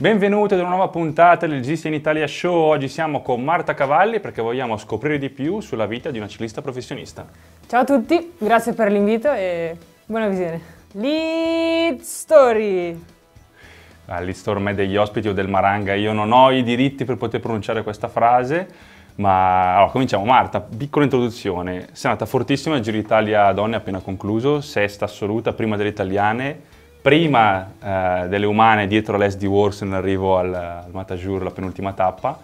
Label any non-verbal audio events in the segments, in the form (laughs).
Benvenuti ad una nuova puntata del GC in Italia Show. Oggi siamo con Marta Cavalli perché vogliamo scoprire di più sulla vita di una ciclista professionista. Ciao a tutti, grazie per l'invito e buona visione. Lead Story! Ah, è degli ospiti o del Maranga, io non ho i diritti per poter pronunciare questa frase, ma allora, cominciamo. Marta, piccola introduzione. Sei andata fortissima al Giro Italia Donne appena concluso, sesta assoluta, prima delle italiane prima eh, delle umane dietro l'SD Works in arrivo al, al Matajur, la penultima tappa.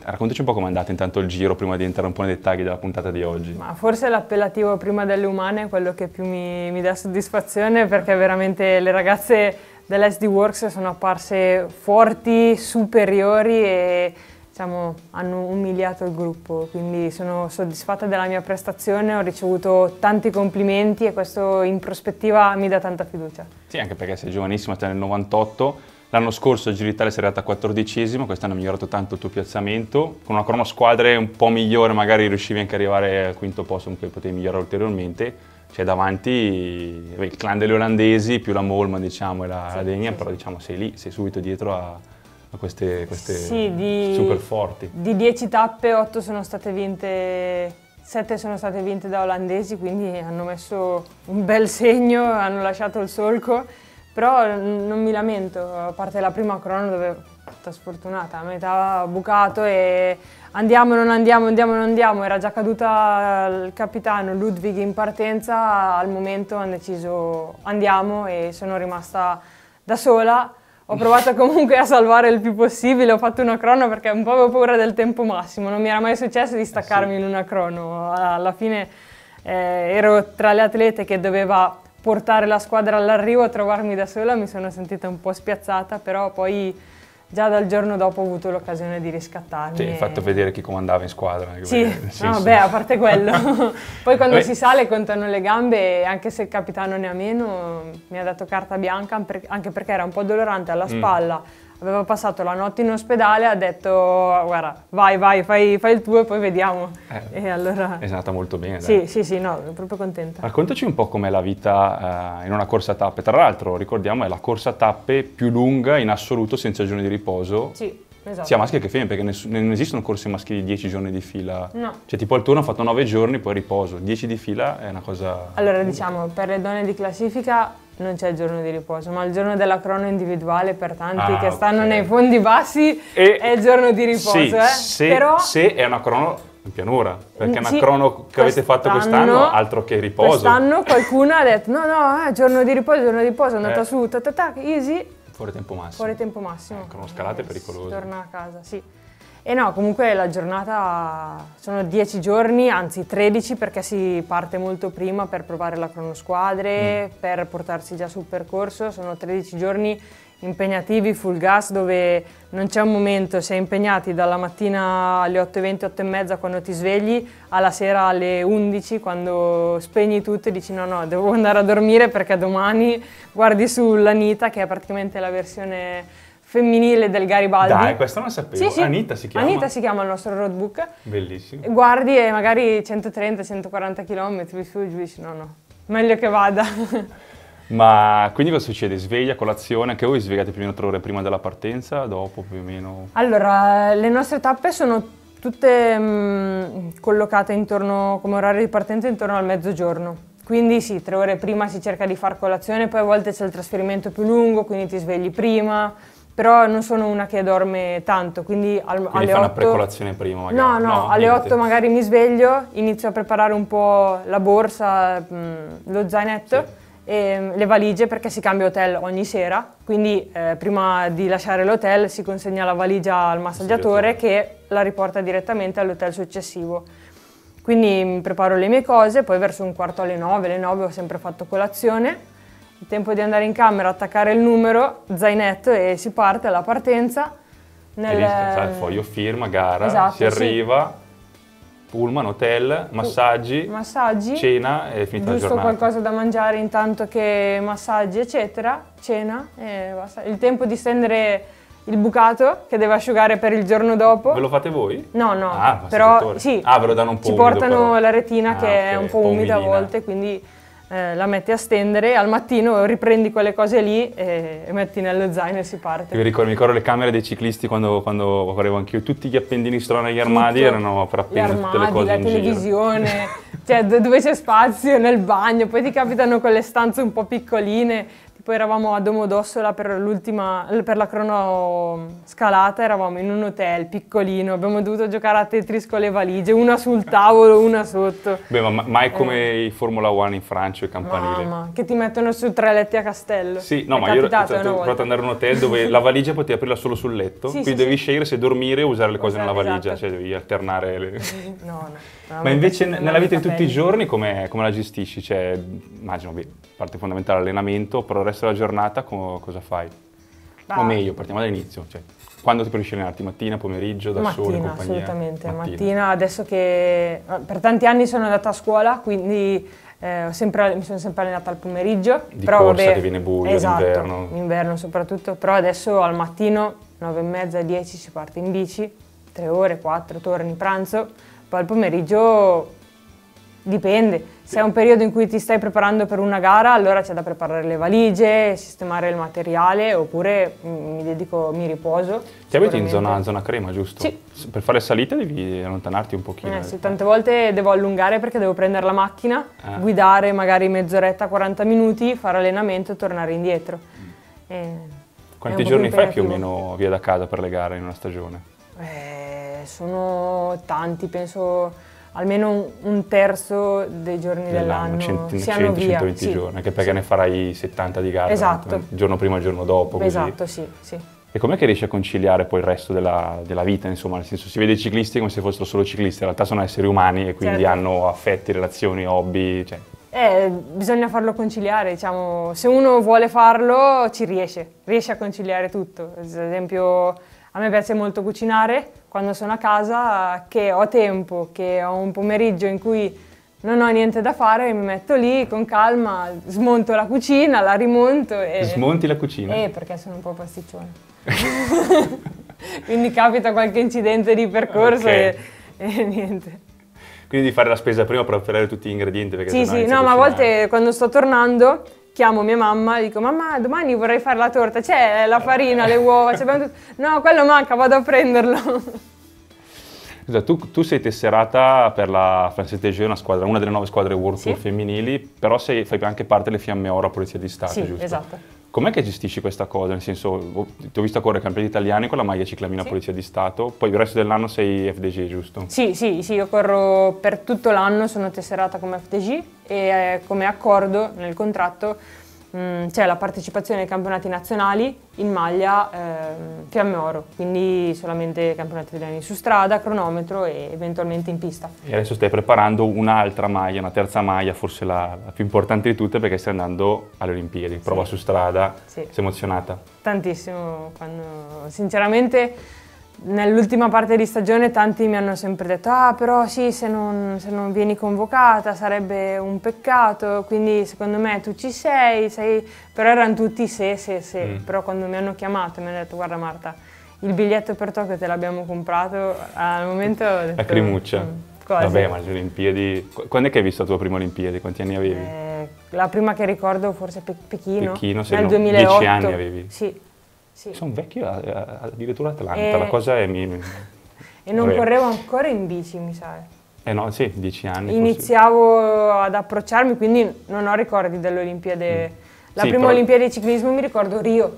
Raccontaci un po' com'è andato intanto il giro prima di entrare un po' nei dettagli della puntata di oggi. Ma forse l'appellativo prima delle umane è quello che più mi, mi dà soddisfazione perché veramente le ragazze dell'SD Works sono apparse forti, superiori e diciamo, hanno umiliato il gruppo, quindi sono soddisfatta della mia prestazione, ho ricevuto tanti complimenti e questo in prospettiva mi dà tanta fiducia. Sì, anche perché sei giovanissima, sei nel 98, L'anno scorso a Giritale sei arrivata a quattordicesimo, quest'anno ha migliorato tanto il tuo piazzamento. Con una cronosquadre un po' migliore magari riuscivi anche ad arrivare al quinto posto, comunque potevi migliorare ulteriormente. C'è davanti eh, il clan degli olandesi più la Molma diciamo, e la, sì, la Denia, sì, però diciamo sei lì, sei subito dietro a, a queste, queste sì, di, super forti. Di 10 tappe 8 sono state vinte, 7 sono state vinte da olandesi, quindi hanno messo un bel segno, hanno lasciato il solco, però mm, non mi lamento, a parte la prima crono dove tutta sfortunata, a metà bucato e andiamo, non andiamo, andiamo, non andiamo, era già caduta il capitano Ludwig in partenza, al momento hanno deciso andiamo e sono rimasta da sola ho provato comunque a salvare il più possibile, ho fatto una crono perché un po' avevo paura del tempo massimo, non mi era mai successo di eh staccarmi in una crono, alla fine eh, ero tra le atlete che doveva portare la squadra all'arrivo, a trovarmi da sola, mi sono sentita un po' spiazzata, però poi già dal giorno dopo ho avuto l'occasione di riscattarmi. Sì, hai fatto e... vedere chi comandava in squadra. Sì, no, beh, a parte quello. (laughs) Poi quando beh. si sale contano le gambe e anche se il capitano ne ha meno mi ha dato carta bianca anche perché era un po' dolorante alla mm. spalla aveva passato la notte in ospedale ha detto guarda vai vai fai, fai il tuo e poi vediamo eh, e allora è andata molto bene sì dai. sì sì no proprio contenta raccontaci un po' com'è la vita eh, in una corsa a tappe tra l'altro ricordiamo è la corsa a tappe più lunga in assoluto senza giorni di riposo sì Esatto. Sia maschile che femmine, perché non esistono corsi maschili di 10 giorni di fila. No. Cioè, tipo al turno ho fatto 9 giorni, poi riposo. 10 di fila è una cosa. Allora, diciamo, per le donne di classifica non c'è il giorno di riposo, ma il giorno della crono individuale per tanti ah, che stanno okay. nei fondi bassi e è il giorno di riposo. Sì, eh. se, Però... se è una crono in pianura, perché è una crono che avete fatto quest'anno, altro che riposo. Quest'anno qualcuno ha detto no, no, eh, giorno di riposo, giorno di riposo, è andata eh. su, ta, ta, ta, easy. Fuori tempo massimo. Fuori tempo massimo. Eh, cronoscalate eh, pericolose. Torna a casa, sì. E no, comunque la giornata sono 10 giorni, anzi 13 perché si parte molto prima per provare la cronosquadre, mm. per portarsi già sul percorso, sono 13 giorni impegnativi full gas dove non c'è un momento, sei impegnati dalla mattina alle 8.20, 8.30 quando ti svegli, alla sera alle 11 quando spegni tutto e dici no no devo andare a dormire perché domani guardi sulla Nita che è praticamente la versione femminile del Garibaldi. Dai, questo non sapevo. Sì, sì. Anita si chiama. Anita si chiama il nostro roadbook. Bellissimo. Guardi e eh, magari 130-140 km su e giù dici no, no, meglio che vada. (laughs) Ma quindi cosa succede? Sveglia, colazione? Anche voi svegliate più o meno tre ore prima della partenza? Dopo più o meno? Allora, eh, le nostre tappe sono tutte mh, mm, collocate intorno, come orario di partenza intorno al mezzogiorno. Quindi sì, tre ore prima si cerca di far colazione, poi a volte c'è il trasferimento più lungo, quindi ti svegli prima però non sono una che dorme tanto, quindi, al, quindi alle fa 8... una precolazione prima magari? No, no, no alle niente. 8 magari mi sveglio, inizio a preparare un po' la borsa, mh, mm, lo zainetto, sì. e mm, le valigie perché si cambia hotel ogni sera, quindi eh, prima di lasciare l'hotel si consegna la valigia al massaggiatore che la riporta direttamente all'hotel successivo. Quindi mm, preparo le mie cose, poi verso un quarto alle 9, alle 9 ho sempre fatto colazione il tempo di andare in camera, attaccare il numero, zainetto e si parte alla partenza. Nel... E lì c'è cioè, il foglio firma, gara, esatto, si arriva, sì. pullman, hotel, massaggi, massaggi cena e finita la giornata. Giusto qualcosa da mangiare intanto che massaggi eccetera, cena e basta. Il tempo di stendere il bucato che deve asciugare per il giorno dopo. Ve lo fate voi? No, no, ah, però sì, ah, ve lo danno un po' Ci portano però. la retina ah, che okay, è un po' umida a volte, quindi eh, la metti a stendere, al mattino riprendi quelle cose lì e, e metti nello zaino e si parte. Mi ricordo, mi ricordo le camere dei ciclisti quando, quando correvo anch'io, tutti gli appendini strano negli armadi erano per appendere tutte le cose la televisione, (laughs) cioè dove c'è spazio, nel bagno, poi ti capitano quelle stanze un po' piccoline, poi eravamo a Domodossola per, l'ultima per la crono scalata, eravamo in un hotel piccolino, abbiamo dovuto giocare a Tetris con le valigie, una sul tavolo, una sotto. Beh, ma mai eh. come eh. i Formula One in Francia e campanile. Mamma, che ti mettono su tre letti a castello. Sì, no, È ma io ho provato andare in un hotel dove la valigia potevi aprirla solo sul letto, sì, quindi sì, devi sì. scegliere se dormire o usare le cose nella esatto, valigia, esatto. cioè devi alternare le... (laughs) No, no. Ma invece nella vita di tutti i giorni come, come la gestisci? Cioè, immagino, beh, parte fondamentale l'allenamento, però il resto resto della giornata co- cosa fai? Ah. O meglio, partiamo dall'inizio. Cioè, quando ti preferisci allenarti? Mattina, pomeriggio, da mattina, sole, in compagnia? assolutamente. Mattina. mattina, adesso che... Eh, per tanti anni sono andata a scuola, quindi eh, sempre, mi sono sempre allenata al pomeriggio. Di però, corsa vabbè, che viene buio, esatto, l'inverno. inverno soprattutto, però adesso al mattino, 9 e mezza, 10 si parte in bici, 3 ore, 4 torni pranzo, poi al pomeriggio dipende. Se è un periodo in cui ti stai preparando per una gara, allora c'è da preparare le valigie, sistemare il materiale, oppure mm, mi dedico, mi riposo. Ti abiti in zona, zona, crema, giusto? Sì. Per fare salita devi allontanarti un pochino. Eh, sì, tante volte devo allungare perché devo prendere la macchina, eh. guidare magari mezz'oretta, 40 minuti, fare allenamento e tornare indietro. Mm. E eh, Quanti giorni fai più o meno via da casa per le gare in una stagione? Eh, sono tanti, penso almeno un terzo dei giorni dell'anno, dell'anno 100-120 sì, giorni, anche perché sì. ne farai 70 di gara, esatto. il giorno prima e il giorno dopo. Così. Esatto, sì, sì. E com'è che riesci a conciliare poi il resto della, della, vita, insomma, nel senso si vede i ciclisti come se fossero solo ciclisti, in realtà sono esseri umani e quindi certo. hanno affetti, relazioni, hobby, cioè. Eh, bisogna farlo conciliare, diciamo, se uno vuole farlo ci riesce, riesce a conciliare tutto, ad esempio a me piace molto cucinare quando sono a casa, che ho tempo, che ho un pomeriggio in cui non ho niente da fare, mi metto lì con calma, smonto la cucina, la rimonto e... Smonti la cucina? Eh, perché sono un po' pasticcione. (laughs) Quindi capita qualche incidente di percorso okay. e, e niente quindi di fare la spesa prima per preparare tutti gli ingredienti. Perché sì, sì, no, ma a volte quando sto tornando chiamo mia mamma e dico mamma domani vorrei fare la torta, c'è la farina, le uova, c'è tutto. No, quello manca, vado a prenderlo. Scusa, tu, tu, sei tesserata per la Francese Tegé, una, squadra, una delle nove squadre World sì. femminili, però sei, fai anche parte delle Fiamme Oro Polizia di Stato, sì, giusto? esatto. Com'è che gestisci questa cosa? Nel senso, oh, ti ho visto correre campionati italiani con la maglia ciclamina sì. Polizia di Stato, poi il resto dell'anno sei FDG, giusto? Sì, sì, sì, io corro per tutto l'anno, sono tesserata come FDG e eh, come accordo nel contratto Mm, c'è la partecipazione ai campionati nazionali in maglia ehm, fiamme oro, quindi solamente campionati italiani su strada, cronometro e eventualmente in pista. E adesso stai preparando un'altra maglia, una terza maglia, forse la, la, più importante di tutte perché stai andando alle Olimpiadi, prova sì. su strada, sì. sei emozionata? Tantissimo, quando, sinceramente Nell'ultima parte di stagione tanti mi hanno sempre detto ah però sì se non, se non, vieni convocata sarebbe un peccato, quindi secondo me tu ci sei, sei... però erano tutti se, se, se, mm. però quando mi hanno chiamato mi hanno detto guarda Marta il biglietto per Tokyo te l'abbiamo comprato, al momento... Detto, crimuccia mm, Quasi. Vabbè, ma le Olimpiadi... Quando è che hai visto la tua prima Olimpiadi? Quanti anni avevi? Eh, la prima che ricordo forse Pe Pechino. Pechino, se Nel no, 2008. 10 anni avevi? Sì. Sì. Sono vecchio eh, eh, addirittura Atlanta, e... Eh. la cosa è... Mi... e non Vabbè. correvo ancora in bici, mi sa. Eh no, sì, dieci anni. Iniziavo forse. ad approcciarmi, quindi non ho ricordi delle Olimpiadi. Mm. La sì, prima però... Olimpiade di ciclismo mi ricordo Rio.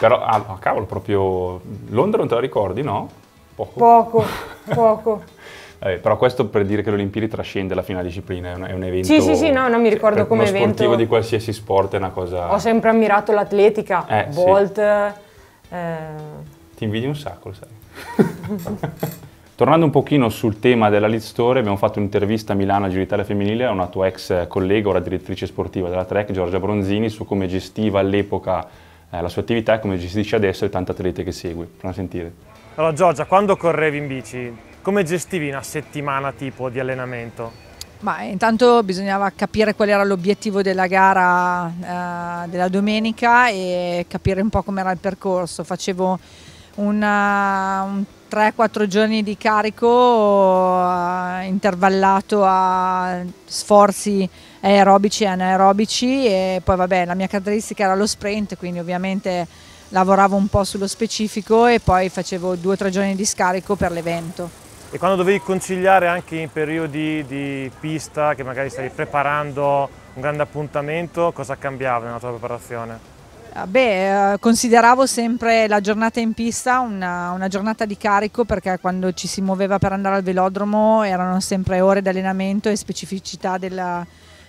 Però, ah, ah, cavolo, proprio... Londra non te la ricordi, no? Poco. Poco, (laughs) poco. Eh, però questo per dire che l'Olimpiadi trascende la fine della disciplina, è un, è un, evento... Sì, sì, sì, no, non mi cioè, ricordo come evento. sportivo di qualsiasi sport è una cosa... Ho sempre ammirato l'atletica, eh, Bolt, sì. Eh... Ti invidi un sacco, sai. (laughs) Tornando un pochino sul tema della Lead Store, abbiamo fatto un'intervista a Milano a Giuritale Femminile a una tua ex collega, ora direttrice sportiva della Trek, Giorgia Bronzini, su come gestiva all'epoca eh, la sua attività e come gestisce adesso e tante atlete che segui. Proviamo a sentire. Allora Giorgia, quando correvi in bici, come gestivi una settimana tipo di allenamento? Ma intanto bisognava capire qual era l'obiettivo della gara eh, della domenica e capire un po' com'era il percorso. Facevo una, un 3-4 eh, giorni di carico eh, intervallato a sforzi aerobici e anaerobici e poi vabbè la mia caratteristica era lo sprint quindi ovviamente lavoravo un po' sullo specifico e poi facevo 2-3 giorni di scarico per l'evento e quando dovevi conciliare anche in periodi di pista che magari stavi preparando un grande appuntamento, cosa cambiava nella tua preparazione? Ah, beh, eh, consideravo sempre la giornata in pista una, una, giornata di carico perché quando ci si muoveva per andare al velodromo erano sempre ore di allenamento e specificità della,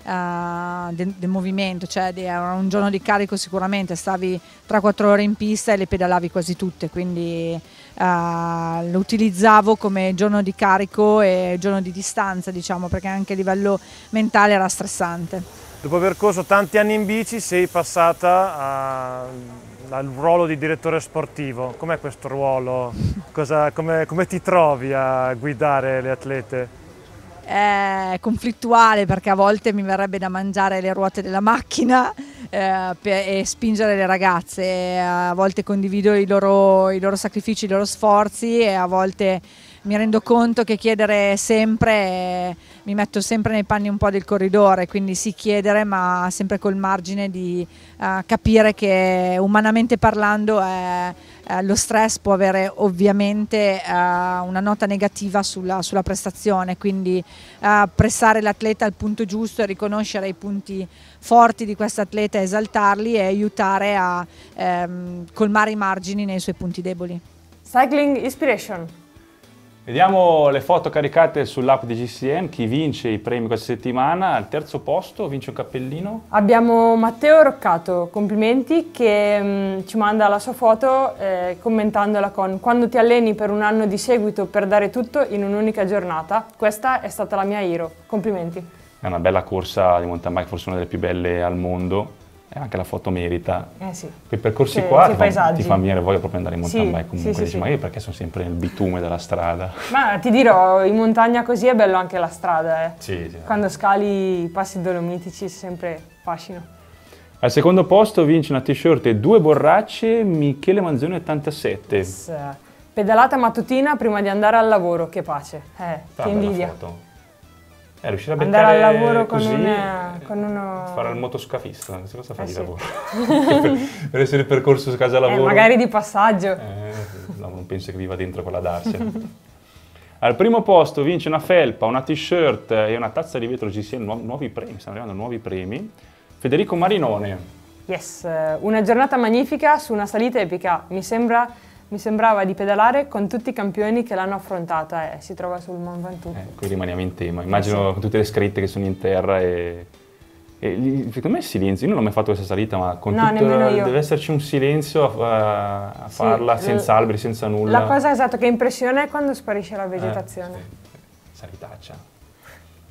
uh, del, del, movimento, cioè era un giorno di carico sicuramente, stavi 3-4 ore in pista e le pedalavi quasi tutte, quindi eh, lo utilizzavo come giorno di carico e giorno di distanza, diciamo, perché anche a livello mentale era stressante. Dopo aver corso tanti anni in bici sei passata a al ruolo di direttore sportivo. Com'è questo ruolo? Cosa, come, come, ti trovi a guidare le atlete? È conflittuale perché a volte mi verrebbe da mangiare le ruote della macchina, eh, e spingere le ragazze. Eh, a volte condivido i loro, i loro sacrifici, i loro sforzi e a volte mi rendo conto che chiedere sempre, eh, mi metto sempre nei panni un po' del corridore, quindi sì chiedere ma sempre col margine di eh, capire che umanamente parlando è eh, lo stress può avere ovviamente eh, una nota negativa sulla, sulla prestazione, quindi eh, pressare l'atleta al punto giusto e riconoscere i punti forti di questo atleta, esaltarli e aiutare a ehm, colmare i margini nei suoi punti deboli. Cycling Inspiration. Vediamo le foto caricate sull'app di GCN, chi vince i premi questa settimana, al terzo posto vince un cappellino. Abbiamo Matteo Roccato, complimenti, che mh, mm, ci manda la sua foto eh, commentandola con quando ti alleni per un anno di seguito per dare tutto in un'unica giornata, questa è stata la mia Hero, complimenti. È una bella corsa di mountain bike, forse una delle più belle al mondo, e anche la foto merita. Eh sì. Quei percorsi che, qua che ti, paesaggi. fa, ti fa venire voglia proprio andare in mountain sì, bike comunque. Sì, sì, Dici, ma io perché sono sempre nel bitume della strada? Ma ti dirò, in montagna così è bello anche la strada, eh. Sì, sì. Quando scali i passi dolomitici è sempre fascino. Al secondo posto vince una t-shirt e due borracce Michele Manzoni 87. Yes. Pedalata mattutina prima di andare al lavoro, che pace, eh, che invidia. Foto. Eh, riuscire a beccare Andare al lavoro così, con, una, eh, con uno... Fare il motoscafista, che cosa fai eh, di sì. lavoro? (laughs) per, essere il percorso casa-lavoro. Eh, magari di passaggio. Eh, no, non penso che viva dentro quella d'arsia. Al primo posto vince una felpa, una t-shirt e una tazza di vetro GCN, nu- nuovi premi, stanno arrivando nuovi premi. Federico Marinone. Yes, eh, una giornata magnifica su una salita epica. Mi sembra mi sembrava di pedalare con tutti i campioni che l'hanno affrontata e eh, si trova sul Mont Ventoux. Eh, qui rimaniamo in tema, immagino eh sì. con tutte le scritte che sono in terra e, e secondo me è silenzio, io non ho mai fatto questa salita ma con no, tutto, deve esserci un silenzio a, a sì, farla senza alberi, senza nulla. La cosa esatto che impressiona è quando sparisce la eh, vegetazione. Eh, sì. Salitaccia,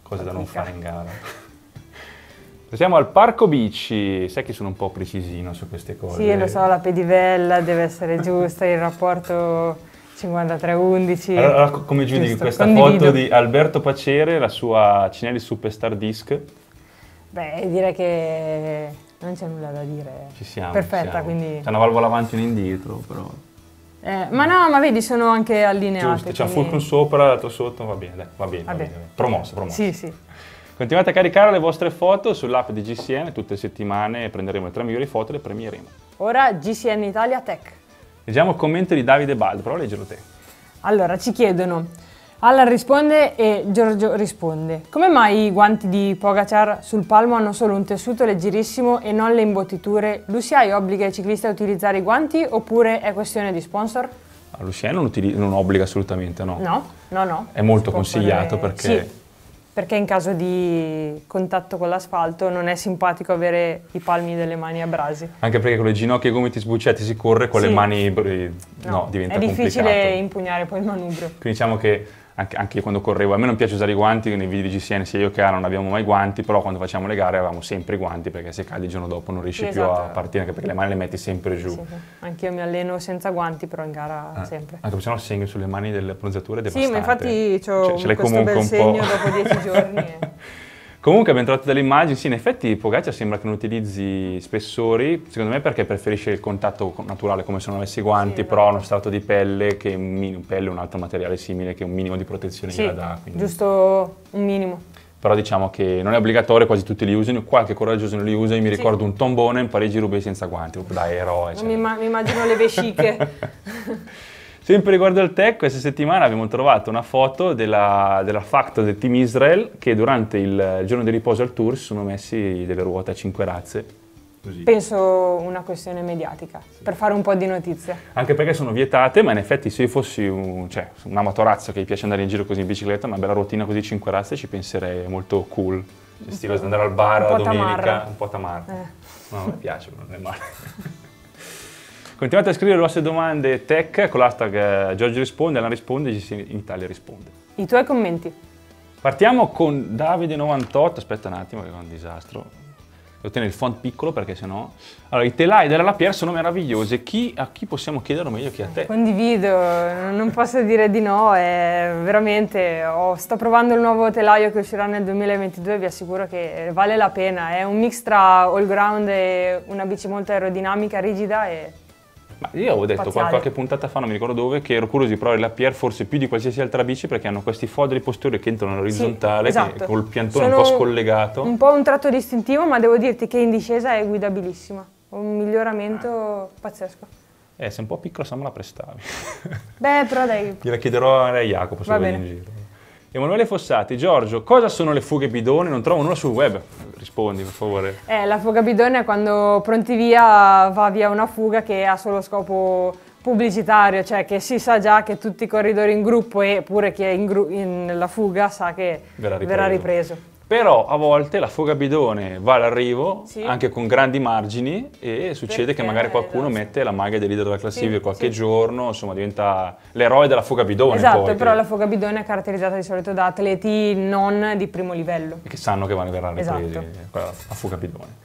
cosa Fatica. da non fare in gara. Siamo al Parco Bici, sai che sono un po' precisino su queste cose. Sì, lo so, la pedivella deve essere giusta, il rapporto 53-11. Allora, come giudichi Giusto, questa condivido. foto di Alberto Pacere, la sua Cinelli Superstar Disc? Beh, direi che non c'è nulla da dire. Ci siamo. Perfetta, ci siamo. quindi... C'è una valvola avanti e indietro, però... Eh, ma no, ma vedi, sono anche allineate. Giusto, c'è quindi... Fulcrum sopra, l'altro sotto, va bene, va bene, va bene. Va bene. Promosso, promosso. Sì, sì. Continuate a caricare le vostre foto sull'app di GCN, tutte le settimane prenderemo le tre migliori foto e le premieremo. Ora GCN Italia Tech. Leggiamo il commento di Davide Bald, prova a leggerlo te. Allora, ci chiedono, Allan risponde e Giorgio risponde, come mai i guanti di Pogacar sul palmo hanno solo un tessuto leggerissimo e non le imbottiture? L'UCI obbliga i ciclisti a utilizzare i guanti oppure è questione di sponsor? L'UCI non, non, obbliga assolutamente, no? No, no, no. È molto consigliato fare... perché... Sì perché in caso di contatto con l'asfalto non è simpatico avere i palmi delle mani abrasi. Anche perché con le ginocchia e i gomiti sbucciati si corre, con sì. le mani no, no diventa complicato. È difficile complicato. impugnare poi il manubrio. Quindi diciamo che anche, anche, io quando correvo, a me non piace usare i guanti, nei video di GCN sia io che Ara non abbiamo mai guanti, però quando facciamo le gare avevamo sempre i guanti perché se cadi il giorno dopo non riesci esatto. più a esatto. partire, anche perché le mani le metti sempre giù. Sì, Anche io mi alleno senza guanti, però in gara ah, sempre. Anche se no segno sulle mani delle bronzature devastante. Sì, ma infatti ho cioè, un, questo bel segno dopo dieci giorni. (laughs) Comunque ben trovato dalle immagini, sì in effetti Pogaccia sembra che non utilizzi spessori, secondo me perché preferisce il contatto naturale come se non avessi guanti, sì, però ha uno strato di pelle che un pelle un altro materiale simile che un minimo di protezione sì, dà. Quindi. giusto un minimo però diciamo che non è obbligatorio, quasi tutti li usano, qualche coraggioso non li usa, io mi sì. ricordo un tombone in Parigi Rubé senza guanti, da eroe. Cioè. Mi, immagino le vesciche. (laughs) Sempre riguardo al tech, questa settimana abbiamo trovato una foto della, della FACT del Team Israel che durante il giorno di riposo al tour si sono messi delle ruote a cinque razze. Così. Penso una questione mediatica, sì. per fare un po' di notizie. Anche perché sono vietate, ma in effetti se io fossi un, cioè, un amatorazzo che piace andare in giro così in bicicletta, una bella rotina così cinque razze ci penserei molto cool. Cioè, stile andare al bar la domenica, tamarra. un po' tamarra. Eh. No, mi piace, non è male. (laughs) Continuate a scrivere le vostre domande tech con l'hashtag eh, Giorgio risponde, Alan risponde, GC in Italia risponde. I tuoi commenti? Partiamo con Davide98, aspetta un attimo che è un disastro. Devo tenere il font piccolo perché sennò... Allora, i telai della Lapierre sono meravigliosi. Chi, a chi possiamo chiederlo meglio che a te? Condivido, non posso dire di no. È veramente, oh, sto provando il nuovo telaio che uscirà nel 2022 vi assicuro che vale la pena. È un mix tra all ground e una bici molto aerodinamica, rigida e io avevo detto Spaziale. qualche puntata fa, non mi ricordo dove, che ero curioso di provare la PR forse più di qualsiasi altra bici perché hanno questi foderi posteriori che entrano all'orizzontale sì, esatto. col piantone Sono un po' scollegato. Un po' un tratto distintivo, ma devo dirti che in discesa è guidabilissima. Un miglioramento pazzesco. Eh, se un po' piccola, se me la prestavi. (laughs) Beh, però dai. Gliela chiederò a Jacopo se Va in giro. Emanuele Fossati, Giorgio, cosa sono le fughe bidone? Non trovo nulla sul web rispondi per favore. Eh, la fuga bidone è quando pronti via va via una fuga che ha solo scopo pubblicitario, cioè che si sa già che tutti i corridori in gruppo e pure chi è in, in nella fuga sa che verrà ripreso. Verrà ripreso. Però a volte la foga bidone va all'arrivo, sì. anche con grandi margini, e succede Perché che magari qualcuno esatto. mette la maglia di leader della classifica sì, qualche sì. giorno, insomma diventa l'eroe della foga bidone. Esatto, poi, però che... la foga bidone è caratterizzata di solito da atleti non di primo livello. Che sanno che vanno verranno esatto. ripresi, quella a foga bidone.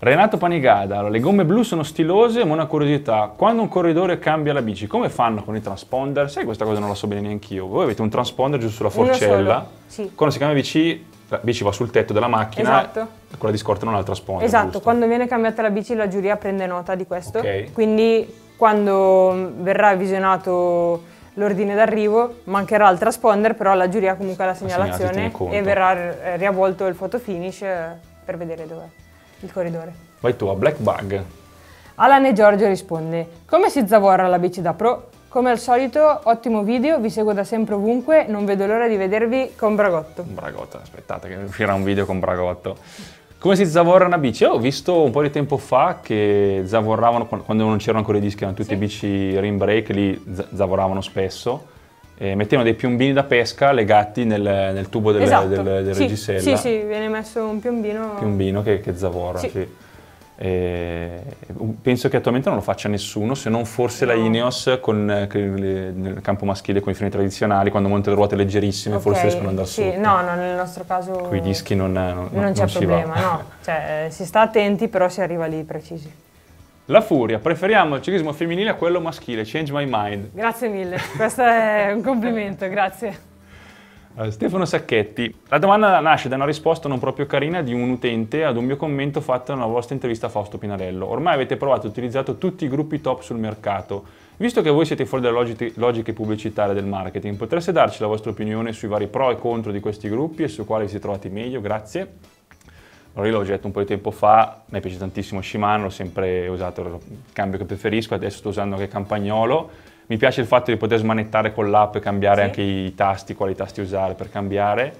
Renato Panigada, le gomme blu sono stilose, ma una curiosità, quando un corridore cambia la bici, come fanno con i transponder? Sai questa cosa non la so bene neanche io, voi avete un transponder giù sulla forcella, sì. quando si cambia bici la bici va sul tetto della macchina esatto. e quella di scorta è un'altra sponda. Esatto, giusto? quando viene cambiata la bici la giuria prende nota di questo, okay. quindi quando verrà visionato l'ordine d'arrivo, mancherà il trasponder, però la giuria comunque ha la segnalazione e verrà eh, riavvolto il photo finish eh, per vedere dov'è il corridore. Vai tu a Black Bug. Alan e Giorgio risponde, come si zavorra la bici da pro? Come al solito, ottimo video, vi seguo da sempre ovunque, non vedo l'ora di vedervi con Bragotto. Bragotto, aspettate che uscirà un video con Bragotto. Come si zavorra una bici? Io ho visto un po' di tempo fa che zavorravano, quando non c'erano ancora i dischi, erano tutti sì. bici rim brake, lì zavorravano spesso. E mettevano dei piombini da pesca legati nel, nel tubo del, esatto. del, del sì. reggisella. Sì, sì, viene messo un piombino. Piombino che, che zavorra, sì. sì. E, penso che attualmente non lo faccia nessuno, se non forse la Ineos con, eh, le, nel campo maschile con i freni tradizionali, quando monta le ruote leggerissime, okay, forse riescono ad andare sì, sotto. No, no, nel nostro caso... Con i dischi non, eh, non, non c'è non problema, no. (laughs) Cioè, si sta attenti, però si arriva lì precisi. La furia, preferiamo il ciclismo femminile a quello maschile, change my mind. Grazie mille, questo è un complimento, grazie. Eh, Stefano Sacchetti, la domanda nasce da una risposta non proprio carina di un utente ad un mio commento fatto nella vostra intervista a Fausto Pinarello. Ormai avete provato e utilizzato tutti i gruppi top sul mercato. Visto che voi siete fuori dalle logiche, logiche pubblicitarie del marketing, potreste darci la vostra opinione sui vari pro e contro di questi gruppi e su quali vi siete trovati meglio? Grazie. Allora io l'ho detto un po' di tempo fa, mi piace tantissimo Shimano, l'ho sempre usato, il cambio che preferisco, adesso sto usando anche Campagnolo mi piace il fatto di poter smanettare con l'app e cambiare sì. anche i tasti, quali tasti usare per cambiare.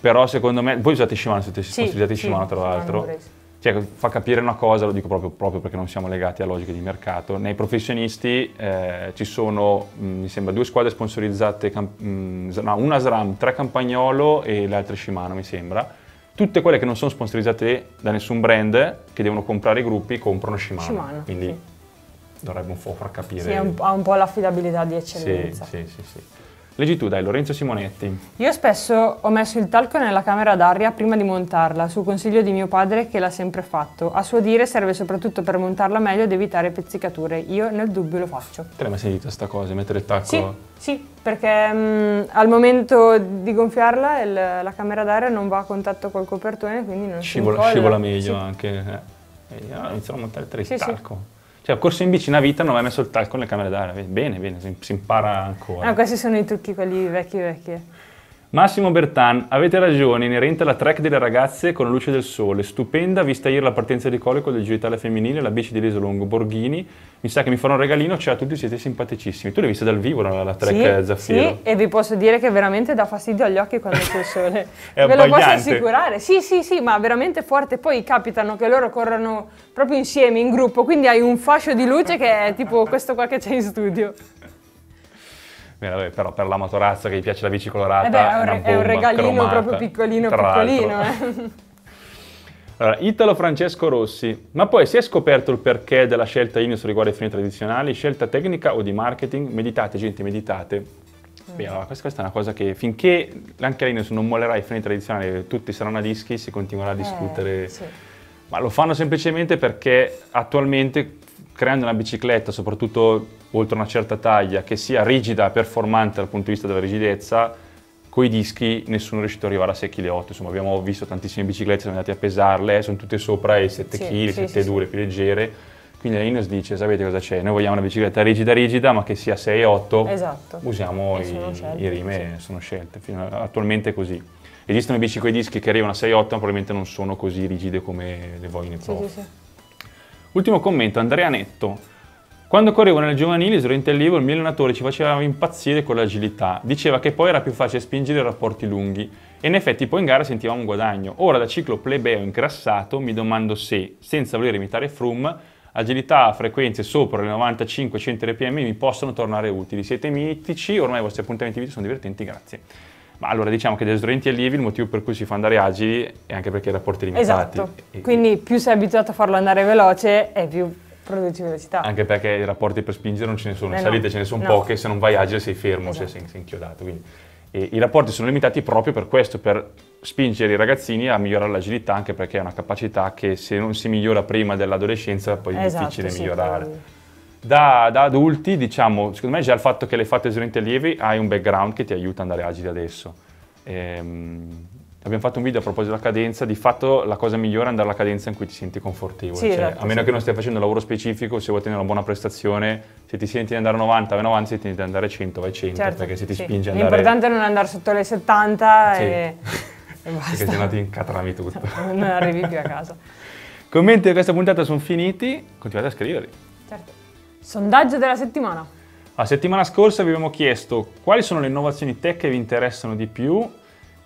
Però secondo me, voi usate Shimano su testi, sì, usate sì, Shimano tra l'altro. Cioè, fa capire una cosa, lo dico proprio, proprio, perché non siamo legati a logiche di mercato. Nei professionisti eh, ci sono, mh, mm, mi sembra, due squadre sponsorizzate, mh, mm, no, una SRAM, tre Campagnolo e l'altra Shimano, mi sembra tutte quelle che non sono sponsorizzate da nessun brand che devono comprare i gruppi comprano Shimano. Shimano Quindi sì dovrebbe un po' far capire. Sì, ha un po' l'affidabilità di eccellenza. Sì, sì, sì, sì. Leggi tu, dai, Lorenzo Simonetti. Io spesso ho messo il talco nella camera d'aria prima di montarla, su consiglio di mio padre che l'ha sempre fatto. A suo dire serve soprattutto per montarla meglio ed evitare pezzicature. Io nel dubbio lo faccio. Te l'hai mai sentita questa cosa, mettere il talco? Sì, sì perché mh, al momento di gonfiarla il, la camera d'aria non va a contatto col copertone, quindi non scivola, si incolla. Scivola meglio sì. anche. Eh. Iniziano a montare il sì, Sì. Cioè, corso in bici una vita non aveva messo il talco nelle camere d'aria. Bene, bene, si, si impara ancora. Ah, questi sono i trucchi, quelli vecchi, vecchi. Massimo Bertan, avete ragione, inerente alla track delle ragazze con la luce del sole, stupenda, vista ieri la partenza di colico del Giro femminile, la bici di Lisa Longo Borghini, mi sa che mi farò un regalino, ciao a tutti, siete simpaticissimi. Tu l'hai vista dal vivo la, la track sì, Zaffiro? Eh, sì, e vi posso dire che veramente dà fastidio agli occhi quando c'è il (laughs) sole. È Ve lo posso assicurare, sì sì sì, ma veramente forte, poi capitano che loro corrono proprio insieme, in gruppo, quindi hai un fascio di luce che è tipo questo qua che c'è in studio. (laughs) Vabbè, però per la motorazza che gli piace la bici colorata eh beh, è, un, bomba, è un regalino cromata, proprio piccolino piccolino. Eh. (laughs) Allora, Italo Francesco Rossi, ma poi si è scoperto il perché della scelta Ineos riguardo ai freni tradizionali? Scelta tecnica o di marketing? Meditate gente, meditate. Mm. Beh, allora, questa, questa, è una cosa che finché anche la Ineos non mollerà i freni tradizionali, tutti saranno a dischi, si continuerà a eh, discutere. Eh, sì. Ma lo fanno semplicemente perché attualmente creando una bicicletta, soprattutto oltre una certa taglia, che sia rigida e performante dal punto di vista della rigidezza, coi dischi nessuno è riuscito ad arrivare a 6,8 kg. Insomma, abbiamo visto tantissime biciclette, siamo andati a pesarle, eh, sono tutte sopra i 7 kg, sì, 7,2 sì, sì. più leggere. Quindi la Ineos dice, sapete cosa c'è? Noi vogliamo una bicicletta rigida rigida, ma che sia 6,8, esatto. usiamo i, i rime, sì. sono scelte. Fino, attualmente è così. Esistono bici coi dischi che arrivano a 6,8, ma probabilmente non sono così rigide come le Voine Pro. Sì, sì, sì. Ultimo commento, Andrea Netto. Quando correvo nel giovanile sorientellivo, il mio allenatore ci faceva impazzire con l'agilità. Diceva che poi era più facile spingere i rapporti lunghi. E in effetti poi in gara sentivamo un guadagno. Ora da ciclo plebeo ingrassato mi domando se, senza voler imitare Frum, agilità a frequenze sopra le 95-100 rpm mi possono tornare utili. Siete mitici, ormai i vostri appuntamenti video sono divertenti, grazie. Ma allora diciamo che dei sdorenti allievi il motivo per cui si fa andare agili è anche perché i rapporti limitati. Esatto, e, quindi più sei abituato a farlo andare veloce e più produci velocità. Anche perché i rapporti per spingere non ce ne sono, eh in salite no. ce ne sono no. poche, se non vai agile sei fermo, cioè esatto. sei, sei, inchiodato. Quindi. E, I rapporti sono limitati proprio per questo, per spingere i ragazzini a migliorare l'agilità, anche perché è una capacità che se non si migliora prima dell'adolescenza poi esatto, è difficile esatto, sì, migliorare. Quindi da, da, adulti, diciamo, secondo me già il fatto che l'hai fatto esaurente allievi hai un background che ti aiuta ad andare agile adesso. Ehm, abbiamo fatto un video a proposito della cadenza, di fatto la cosa migliore è andare alla cadenza in cui ti senti confortevole, sì, cioè, esatto, a meno sì. che non stia facendo un lavoro specifico, se vuoi tenere una buona prestazione, se ti senti di andare a 90 vai a 90, se ti senti di andare a 100 vai a 100, certo, perché se ti sì. spinge andare... L'importante è non andare sotto le 70 sì. e... (laughs) e basta. Perché se no ti incatrami tutto. (laughs) non arrivi più a casa. Commenti di questa puntata sono finiti, continuate a scriverli. Certo. Sondaggio della settimana. La settimana scorsa vi abbiamo chiesto quali sono le innovazioni tech che vi interessano di più.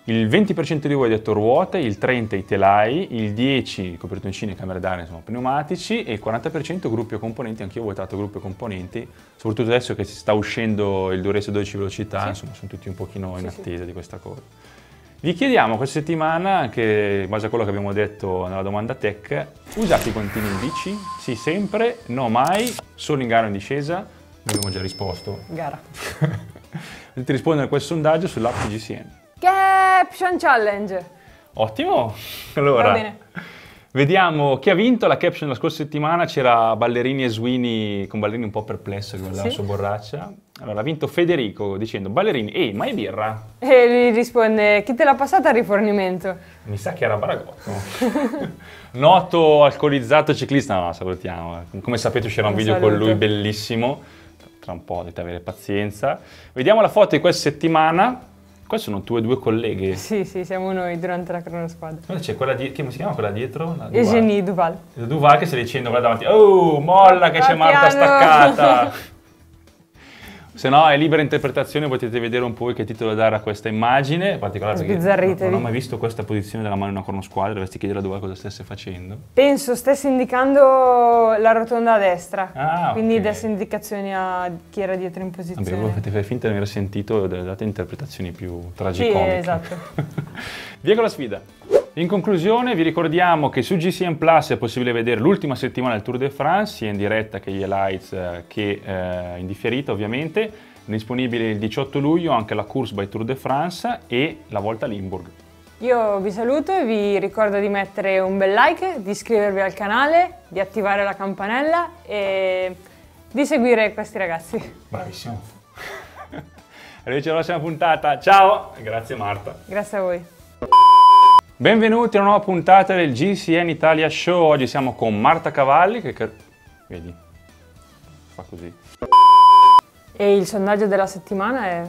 Il 20% di voi ha detto ruote, il 30% i telai, il 10% copertoncini, e camere d'aria, insomma pneumatici e il 40% gruppi e componenti, Anch'io ho votato gruppi e componenti, soprattutto adesso che si sta uscendo il Durex 12 velocità, sì. insomma sono tutti un pochino in sì, attesa sì. di questa cosa. Vi chiediamo questa settimana, anche in base a quello che abbiamo detto nella domanda tech, usate i continui in bici? Sì, sempre, no mai, solo in gara o in discesa? Noi abbiamo già risposto. Gara. (laughs) Ti rispondere a quel sondaggio sull'app GCN. Caption Challenge! Ottimo! Allora... Va bene. Vediamo chi ha vinto. La caption la scorsa settimana c'era Ballerini e Sweeney con Ballerini un po' perplesso che guardava sì. la sua borraccia. Allora ha vinto Federico dicendo Ballerini, ehi, ma è birra? E lui risponde chi te l'ha passata al rifornimento? Mi sa che era Baragotto. (laughs) Noto alcolizzato ciclista, no, salutiamo. Come sapete uscirà un, un video saluto. con lui bellissimo. Tra un po' dovete avere pazienza. Vediamo la foto di questa settimana. Qua sono tue due colleghe. Sì, sì, siamo noi durante la cronosquadra. C'è quella di... come si chiama quella dietro? Eugenie Duval. Duval che sta dicendo, guarda davanti, oh, molla che c'è Marta staccata! (laughs) Se no è libera interpretazione, potete vedere un po' che titolo dare a questa immagine. In particolare perché non ho mai visto questa posizione della mano in una cronosquadra, dovresti chiedere a Duval cosa stesse facendo. Penso stesse indicando la rotonda a destra, ah, quindi okay. desse indicazioni a chi era dietro in posizione. Vabbè, voi fate finta di aver sentito delle date interpretazioni più tragiche. Sì, esatto. (laughs) Via con la sfida! In conclusione vi ricordiamo che su GCN Plus è possibile vedere l'ultima settimana del Tour de France, sia in diretta che gli highlights eh, che eh, in differita ovviamente. Disponibile il 18 luglio anche la Course by Tour de France e la Volta Limburg. Io vi saluto e vi ricordo di mettere un bel like, di iscrivervi al canale, di attivare la campanella e di seguire questi ragazzi. Bravissimo. (laughs) Arrivederci alla prossima puntata. Ciao! Grazie Marta. Grazie a voi. Benvenuti a una nuova puntata del GCN Italia Show. Oggi siamo con Marta Cavalli che vedi fa così. E il sondaggio della settimana è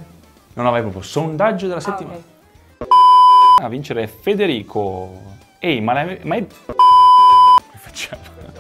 Non avevo proprio sondaggio della ah, settimana. Ah, okay. A vincere è Federico. Ehi, ma, la... ma che facciamo?